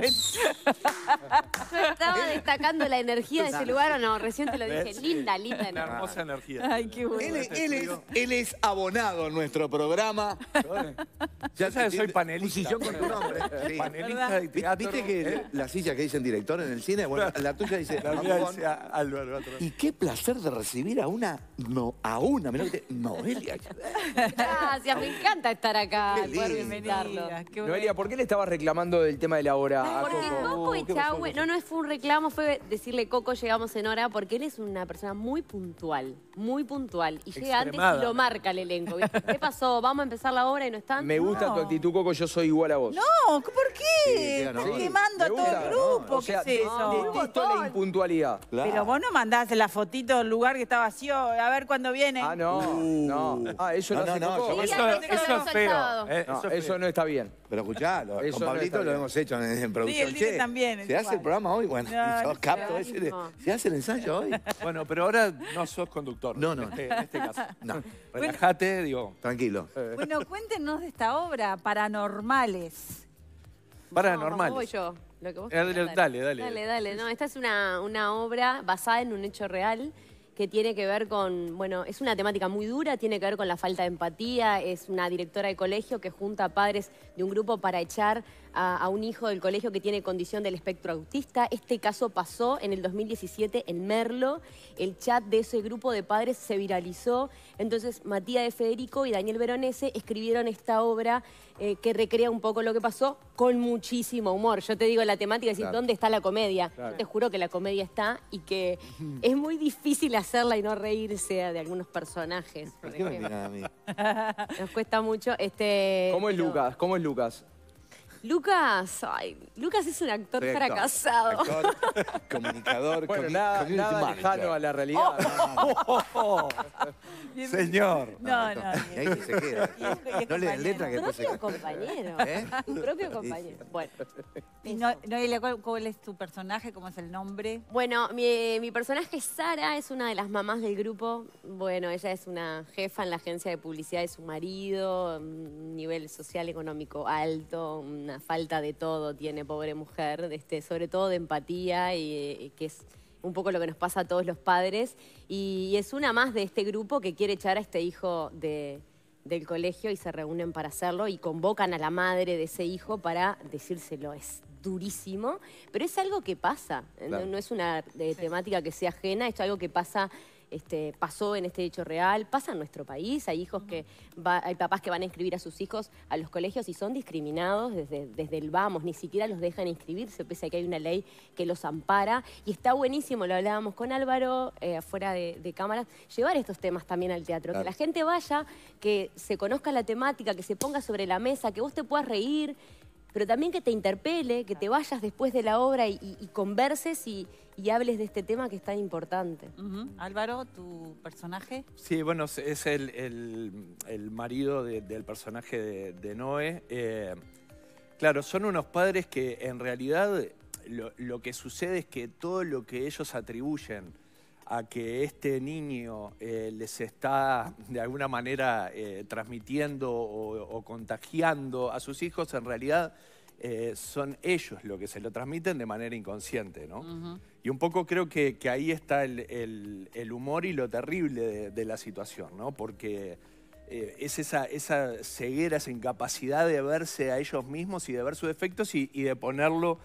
good. estaba destacando la energía de ese lugar o no, recién te lo dije. Linda, linda Una hermosa energía. Ay, qué bueno. Él, es- este abonado a nuestro programa. Ya sabes, soy panelista. y yo con tu nombre. Panelista de teatro. ¿Viste que ¿Eh? las sillas que dicen director en el cine? Bueno, la tuya dice Álvaro Y qué placer de recibir a una, a una, mirá Noelia. Gracias, me encanta estar acá, Qué Noelia, ¿por qué le estabas reclamando del tema de la hora Porque ah, Coco? Porque no, no fue un reclamo fue decirle, Coco, llegamos en hora, porque él es una persona muy puntual, muy puntual. Y llega antes y lo marca el elenco. ¿Qué pasó? Vamos a empezar la obra y no están. Me gusta tu actitud, Coco, yo soy igual a vos. No, ¿por qué? Estás a todo el grupo. ¿Qué es eso? la impuntualidad. Pero vos no mandás la fotito del lugar que está vacío, a ver cuándo viene. Ah, no, uh. no. Ah, eso no, eso no está bien. Pero escuchá, con Pablito lo hemos hecho en, producción. el también, ¿Se hace el programa hoy? Bueno, yo capto ese ¿Se hace el ensayo hoy? Bueno, pero ahora no sos conductor. No, no. En este, este caso. No, Relájate, digo. tranquilo. Eh. Bueno, cuéntenos de esta obra, Paranormales. Paranormales. No, voy yo. Lo que vos eh, dale, dale, dale. Dale, dale. No, esta es una, una obra basada en un hecho real que tiene que ver con, bueno, es una temática muy dura, tiene que ver con la falta de empatía, es una directora de colegio que junta a padres de un grupo para echar a, un hijo del colegio que tiene condición del espectro autista. Este caso pasó en el 2017 en Merlo. El chat de ese grupo de padres se viralizó. Entonces, Matías de Federico y Daniel Veronese escribieron esta obra eh, que recrea un poco lo que pasó con muchísimo humor. Yo te digo la temática, es decir, ¿dónde está la comedia? Yo te juro que la comedia está y que es muy difícil hacerla y no reírse de algunos personajes. Nos cuesta mucho. Este, ¿Cómo es Lucas? ¿Cómo es Lucas? Lucas, ay, Lucas es un actor fracasado. comunicador, Bueno, nada, a la realidad. Oh, oh, oh, Señor. No, no. ahí se queda. No le den letra que se Propio compañero. ¿Eh? Propio compañero. Bueno. no, ¿cuál, es tu personaje? ¿Cómo es el nombre? Bueno, mi, mi personaje es Sara, es una de las mamás del grupo. Bueno, ella es una jefa en la agencia de publicidad de su marido, mm, nivel social económico alto, falta de todo tiene, pobre mujer, este, sobre todo de empatía, y, que es un poco lo que nos pasa a todos los padres. Y, es una más de este grupo que quiere echar a este hijo del colegio y se reúnen para hacerlo y convocan a la madre de ese hijo para decírselo. Es durísimo, pero es algo que pasa, no, es una eh, temática que sea ajena, es algo que pasa este, pasó en este hecho real, pasa en nuestro país, hay hijos que hay papás que van a inscribir a sus hijos a los colegios y son discriminados desde, desde el vamos, ni siquiera los dejan inscribirse, pese a que hay una ley que los ampara. Y está buenísimo, lo hablábamos con Álvaro, eh, afuera de, cámaras, llevar estos temas también al teatro, que la gente vaya, que se conozca la temática, que se ponga sobre la mesa, que vos te puedas reír pero también que te interpele, que te vayas después de la obra y, converses y, hables de este tema que es tan importante. Álvaro, tu personaje. Sí, bueno, es el, marido del personaje de, Noé. Eh, claro, son unos padres que en realidad lo, lo, que sucede es que todo lo que ellos atribuyen a que este niño eh, les está de alguna manera eh, transmitiendo o, contagiando a sus hijos, en realidad eh, son ellos los que se lo transmiten de manera inconsciente, ¿no? Y un poco creo que, ahí está el, humor y lo terrible de, la situación, ¿no? Porque es esa, ceguera, esa incapacidad de verse a ellos mismos y de ver sus defectos y, de ponerlo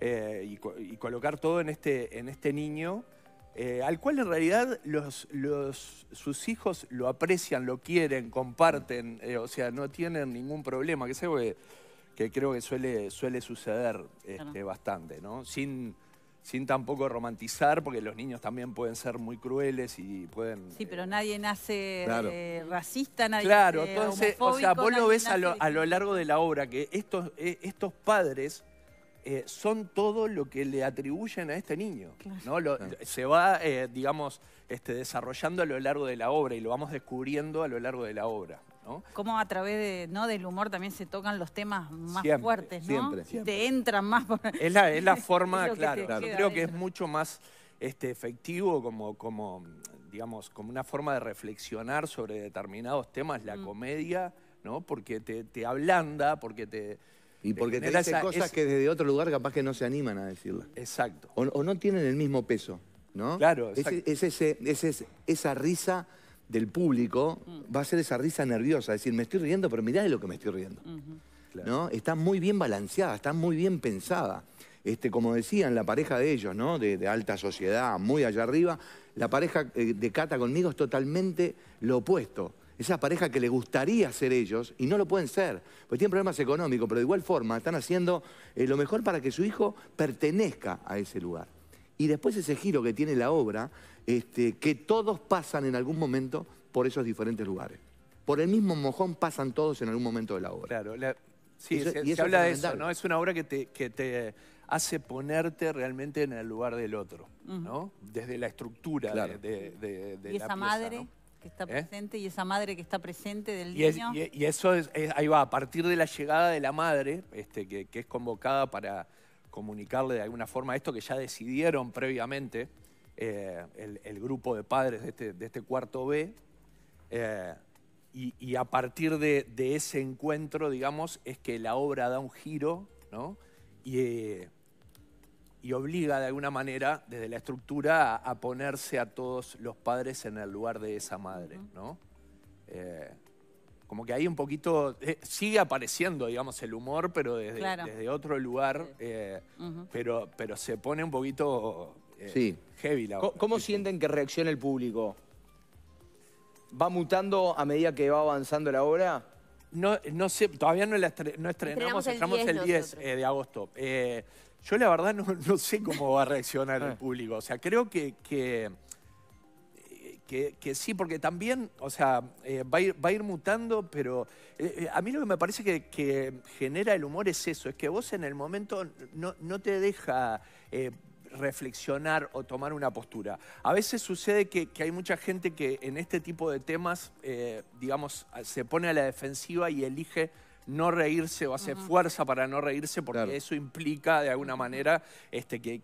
y, colocar todo en este, este niño eh, al cual en realidad sus hijos lo aprecian, lo quieren, comparten, eh, o sea, no tienen ningún problema, que es algo que, creo que suele, suele suceder este, bastante, ¿no? Sin, sin tampoco romantizar, porque los niños también pueden ser muy crueles y pueden... Sí, pero eh, nadie nace racista, nadie Claro, entonces, o sea, vos lo ves a lo, largo de la obra, que estos, estos padres eh, son todo lo que le atribuyen a este niño. ¿no? Se va, eh, digamos, este, desarrollando a lo largo de la obra y lo vamos descubriendo a lo largo de la obra. ¿no? Como a través de, ¿no? del humor también se tocan los temas más fuertes, Siempre. siempre. Te entran más. Es, la, es la forma, claro. creo que es mucho más este, efectivo como, como, digamos, como una forma de reflexionar sobre determinados temas la mm. comedia, ¿no? Porque te, te ablanda, porque te y porque te dicen cosas que desde otro lugar capaz que no se animan a decirlo. Exacto. O, no tienen el mismo peso, ¿no? Claro, Es, ese, es esa risa del público, mm. va a ser esa risa nerviosa. decir, me estoy riendo, pero mirá de lo que me estoy riendo. ¿No? Está muy bien balanceada, está muy bien pensada. Este, como decían, la pareja de ellos, ¿no? de alta sociedad, muy allá arriba, la pareja eh, de Cata conmigo es totalmente lo opuesto esa pareja que le gustaría ser ellos y no lo pueden ser, pues tienen problemas económicos, pero de igual forma están haciendo eh, lo mejor para que su hijo pertenezca a ese lugar. Y después ese giro que tiene la obra, este, que todos pasan en algún momento por esos diferentes lugares. Por el mismo mojón pasan todos en algún momento de la obra. Claro, sí, se, habla de eso, ¿no? Es una obra que te, hace ponerte realmente en el lugar del otro, ¿no? Desde la estructura de, de, ¿Y la esa madre? que está ¿Eh? presente y esa madre que está presente del niño. y, eso es, ahí va, a partir de la llegada de la madre, este, que, es convocada para comunicarle de alguna forma esto que ya decidieron previamente eh, el, grupo de padres de este, este cuarto B. Eh, y, a partir de, ese encuentro, digamos, es que la obra da un giro, ¿no? y obliga de alguna manera desde la estructura a, ponerse a todos los padres en el lugar de esa madre, ¿no? Eh, como que hay un poquito eh, sigue apareciendo, digamos, el humor, pero desde, otro lugar, eh, pero, pero se pone un poquito heavy la ¿Cómo, ¿Cómo sienten que reacciona el público? ¿Va mutando a medida que va avanzando la obra? No, no sé, todavía no la no estrenamos, estrenamos el 10, el 10 de agosto. Yo la verdad no, sé cómo va a reaccionar el ah. público. O sea, creo que, sí, porque también, o sea, eh, va, a ir, mutando, pero eh, eh, a mí lo que me parece que, genera el humor es eso, es que vos en el momento no, te deja... reflexionar o tomar una postura. A veces sucede que, hay mucha gente que en este tipo de temas, digamos, se pone a la defensiva y elige no reírse o hacer fuerza para no reírse porque eso implica de alguna manera este, que,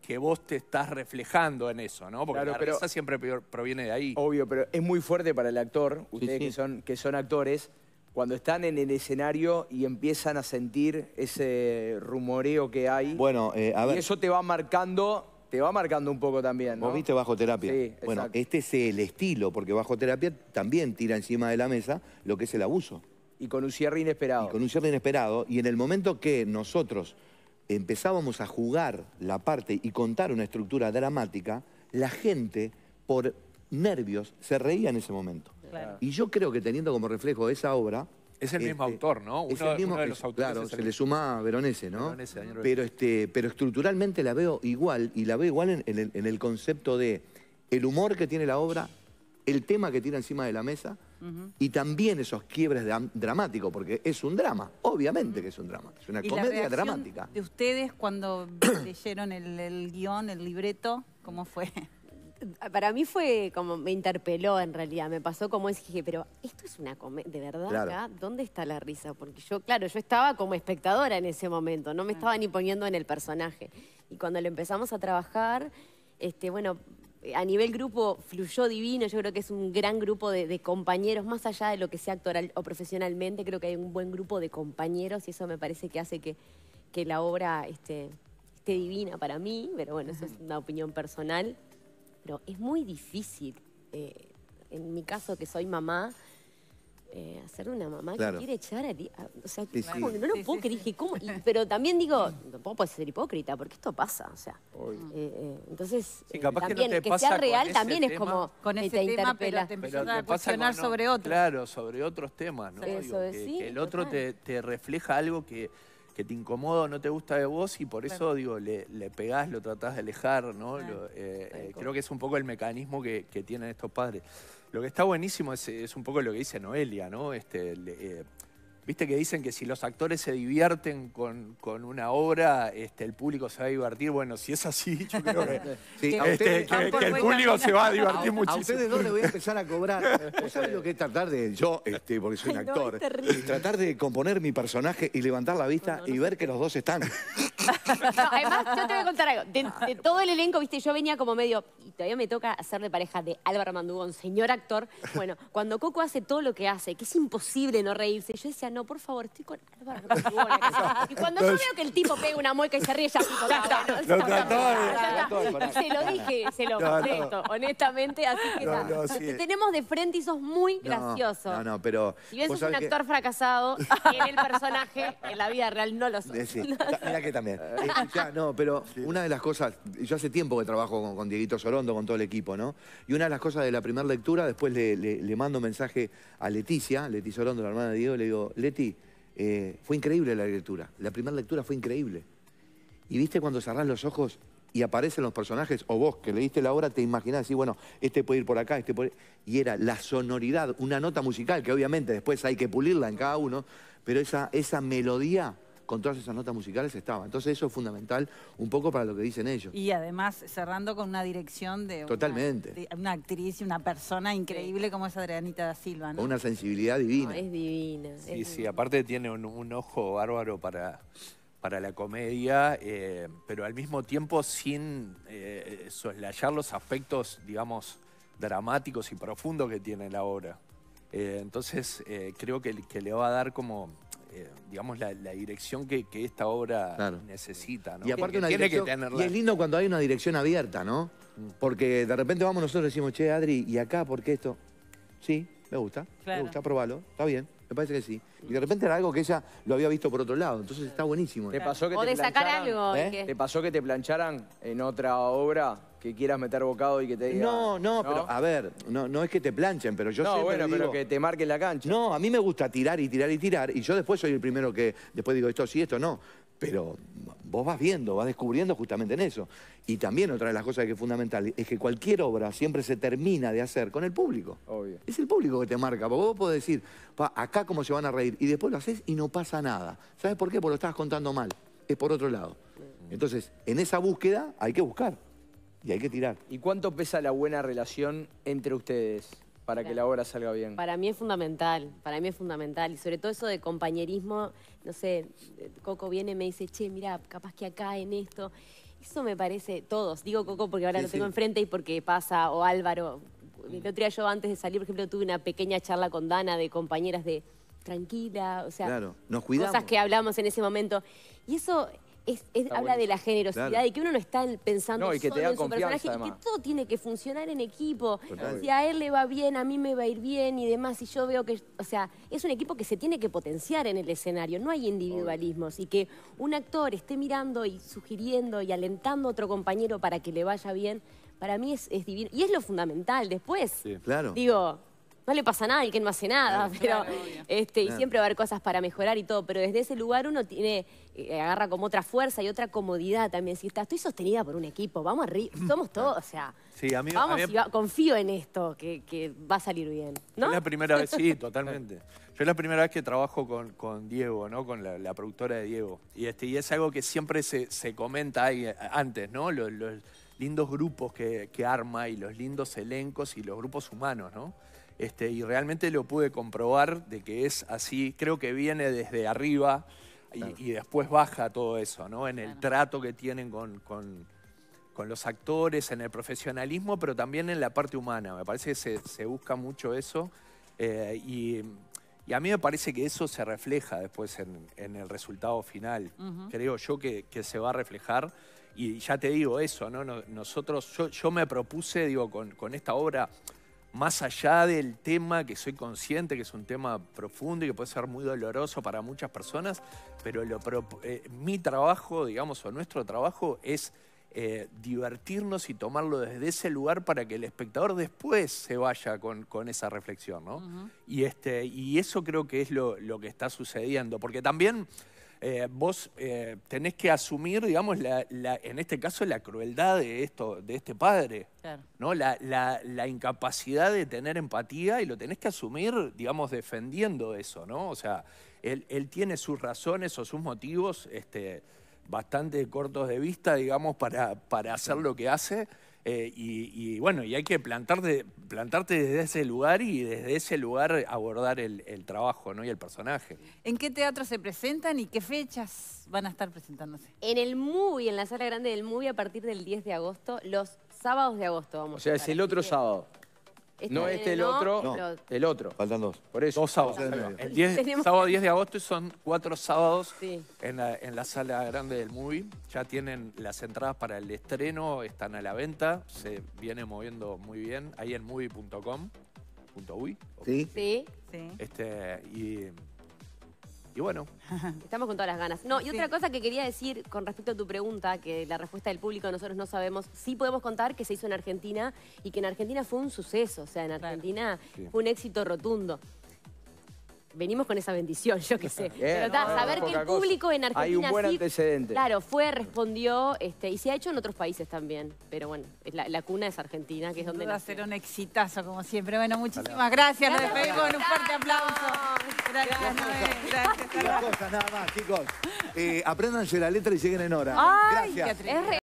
que, vos te estás reflejando en eso, ¿no? Porque la risa siempre proviene de ahí. Obvio, pero es muy fuerte para el actor, ustedes Que, son, que son actores, cuando están en el escenario y empiezan a sentir ese rumoreo que hay. Bueno, eh, a ver. Y eso te va marcando te va marcando un poco también, ¿no? Vos viste bajo terapia. Bueno, este es el estilo, porque bajo terapia también tira encima de la mesa lo que es el abuso. Y con un cierre inesperado. Y con un cierre inesperado. Y en el momento que nosotros empezábamos a jugar la parte y contar una estructura dramática, la gente, por nervios, se reía en ese momento. Y yo creo que teniendo como reflejo esa obra... Es el mismo este, autor, ¿no? es el mismo, claro, se le suma a Veronese, ¿no? pero, este, pero estructuralmente la veo igual, y la veo igual el, en el concepto de el humor que tiene la obra, el tema que tiene encima de la mesa y también esos quiebres dramáticos, porque es un drama, obviamente que es un drama, es una comedia dramática. ¿De ustedes cuando leyeron el, guión, el libreto, cómo fue? para mí fue como, me interpeló en realidad, me pasó como dije, pero esto es una comedia, de verdad ¿dónde está la risa? Porque yo, claro, yo estaba como espectadora en ese momento, no me ah. estaba ni poniendo en el personaje. Y cuando lo empezamos a trabajar, este, bueno, a nivel grupo fluyó divino, yo creo que es un gran grupo de, compañeros, más allá de lo que sea actoral o profesionalmente, creo que hay un buen grupo de compañeros y eso me parece que hace que, la obra este, esté, divina para mí, pero bueno, eso es una opinión personal. Pero es muy difícil, eh, en mi caso que soy mamá, eh, hacer una mamá que quiere echar a... ti... o sea, no lo puedo creer, ¿cómo? pero también digo, tampoco puedes pues, ser hipócrita, porque esto pasa, o sea. Eh, eh, entonces, eh, también, que, sea real también es como con ese te tema, Pero te a cuestionar sobre otro. Claro, sobre otros temas, ¿no? Eso el otro te refleja algo que que te incomoda no te gusta de vos y por eso, digo, le, le, pegás, lo tratás de alejar, ¿no? Eh, eh, creo que es un poco el mecanismo que, tienen estos padres. Lo que está buenísimo es, un poco lo que dice Noelia, ¿no? Este, eh, Viste que dicen que si los actores se divierten con, una obra, este, el público se va a divertir. Bueno, si es así, yo creo que, este, el público se va a divertir muchísimo. A ustedes dos voy a empezar a cobrar. ¿Vos sabés lo que es tratar de, yo, este, porque soy un actor, tratar de componer mi personaje y levantar la vista y ver que los dos están? además, yo te voy a contar algo. De, todo el elenco, viste, yo venía como medio... Y todavía me toca hacer de pareja de Álvaro Mandugón, señor actor. Bueno, cuando Coco hace todo lo que hace, que es imposible no reírse, yo decía, no, por favor, estoy con Álvaro Mandugón. Y cuando yo veo que el tipo pega una mueca y se ríe, ya, se lo dije, se lo prometo honestamente. Así que tenemos de frente y sos muy gracioso. No, no, pero... Si bien un actor fracasado, en el personaje, en la vida real no lo sos. Mira que también. Eh, no, pero una de las cosas, yo hace tiempo que trabajo con, Dieguito Sorondo, con todo el equipo, ¿no? Y una de las cosas de la primera lectura, después le, mando un mensaje a Leticia, Leti Sorondo, la hermana de Diego, le digo, Leti, eh, fue increíble la lectura, la primera lectura fue increíble. Y viste cuando cerrás los ojos y aparecen los personajes, o vos que leíste la obra, te imaginás, y bueno, este puede ir por acá, este puede... Y era la sonoridad, una nota musical, que obviamente después hay que pulirla en cada uno, pero esa, esa melodía con todas esas notas musicales estaba. Entonces eso es fundamental un poco para lo que dicen ellos. Y además cerrando con una dirección de... Totalmente. Una, actriz y una persona increíble como es Adrianita da Silva. ¿no? Una sensibilidad divina. es divina. Sí, sí, aparte tiene un, ojo bárbaro para para la comedia, eh, pero al mismo tiempo sin eh, soslayar los aspectos, digamos, dramáticos y profundos que tiene la obra. Eh, entonces creo que, le va a dar como eh, digamos, la, dirección que, esta obra necesita. Y aparte es lindo cuando hay una dirección abierta, ¿no? Porque de repente vamos nosotros y decimos, che, Adri, ¿y acá por qué esto? Sí, me gusta, me gusta, probalo, está bien. Me parece que sí. Y de repente era algo que ella lo había visto por otro lado. Entonces está buenísimo. ¿Te pasó que de sacar algo. ¿Eh? ¿Te pasó que te plancharan en otra obra que quieras meter bocado y que te diga... No, no, pero a ver, no, no es que te planchen, pero yo no, bueno, pero que te marquen la cancha. No, a mí me gusta tirar y tirar y tirar, y yo después soy el primero que después digo esto sí, esto no. Pero vos vas viendo, vas descubriendo justamente en eso. Y también otra de las cosas que es fundamental es que cualquier obra siempre se termina de hacer con el público. Obvio. Es el público que te marca. Porque vos podés decir, acá cómo se van a reír. Y después lo haces y no pasa nada. ¿Sabes por qué? Porque lo estabas contando mal. Es por otro lado. Entonces, en esa búsqueda hay que buscar. Y hay que tirar. ¿Y cuánto pesa la buena relación entre ustedes para que la obra salga bien? Para mí es fundamental, para mí es fundamental. Y sobre todo eso de compañerismo, no sé, Coco viene y me dice, che, mira, capaz que acá en esto. Eso me parece, todos, digo Coco porque ahora lo tengo enfrente y porque pasa, o Álvaro. El mm. otro día yo antes de salir, por ejemplo, tuve una pequeña charla con Dana de compañeras de tranquila, o sea, nos cuidamos. cosas que hablamos en ese momento. Y eso habla de la generosidad, Y que uno no está pensando solo en su personaje y que todo tiene que funcionar en equipo. Si a él le va bien, a mí me va a ir bien y demás, y yo veo que... O sea, es un equipo que se tiene que potenciar en el escenario, no hay individualismos. Y que un actor esté mirando y sugiriendo y alentando a otro compañero para que le vaya bien, para mí es, es divino. Y es lo fundamental después. Sí. Claro. Digo, no le pasa nada y que no hace nada, pero este, y siempre va a haber cosas para mejorar y todo, pero desde ese lugar uno tiene eh, agarra como otra fuerza y otra comodidad también. Si está, estoy sostenida por un equipo, vamos somos todos, o sea, sí, vamos confío en esto, que, va a salir bien, ¿no? Es la primera vez, sí, totalmente. Yo es la primera vez que trabajo con, Diego, ¿no? Con la, productora de Diego. Y, este, y es algo que siempre se, comenta ahí eh, antes, ¿no? Los, lindos grupos que, que, arma y los lindos elencos y los grupos humanos, ¿no? Este, y realmente lo pude comprobar de que es así, creo que viene desde arriba y, después baja todo eso, ¿no? En el trato que tienen con, los actores, en el profesionalismo, pero también en la parte humana. Me parece que se, busca mucho eso eh, y, a mí me parece que eso se refleja después en, el resultado final. Creo yo que, se va a reflejar y ya te digo eso, ¿no? Nosotros, yo, me propuse, digo, con esta obra más allá del tema, que soy consciente que es un tema profundo y que puede ser muy doloroso para muchas personas, pero eh, mi trabajo, digamos, o nuestro trabajo es eh, divertirnos y tomarlo desde ese lugar para que el espectador después se vaya con, esa reflexión, ¿no? Este, y, eso creo que es lo que está sucediendo, porque también eh, vos eh, tenés que asumir, digamos, la, en este caso, la crueldad de, esto, de este padre, La, la, incapacidad de tener empatía y lo tenés que asumir, digamos, defendiendo eso, ¿no? O sea, él, él tiene sus razones o sus motivos este, bastante cortos de vista, digamos, para, para hacer lo que hace eh, y, bueno, y hay que plantarte, plantarte desde ese lugar y desde ese lugar abordar el, trabajo ¿no? y el personaje. ¿En qué teatro se presentan y qué fechas van a estar presentándose? En el MUBI, en la sala grande del MUBI, a partir del 10 de agosto, los sábados de agosto vamos O sea, es el otro sábado. Este no este, el otro, el otro. Faltan dos. Por eso. Dos sábados. El sábado 10 de agosto y son cuatro sábados en, la, sala grande del movie. Ya tienen las entradas para el estreno, están a la venta, se viene moviendo muy bien ahí en movie.com.uy. Sí. Sí. Sí. Este, y y bueno. Estamos con todas las ganas. No, y otra cosa que quería decir con respecto a tu pregunta, que la respuesta del público nosotros no sabemos, sí podemos contar que se hizo en Argentina y que en Argentina fue un suceso, o sea, en Argentina fue un éxito rotundo venimos con esa bendición, yo qué sé. Pero está, saber que el público en Argentina Hay un buen antecedente. claro, fue, respondió, este, y se ha hecho en otros países también. Pero bueno, la, cuna es Argentina, que es donde... Va a ser un exitazo, como siempre. Bueno, muchísimas gracias. Nos despedimos con un fuerte aplauso. Gracias, Noé. Gracias. nada más, chicos. Eh, apréndanse la letra y lleguen en hora. Ay, gracias.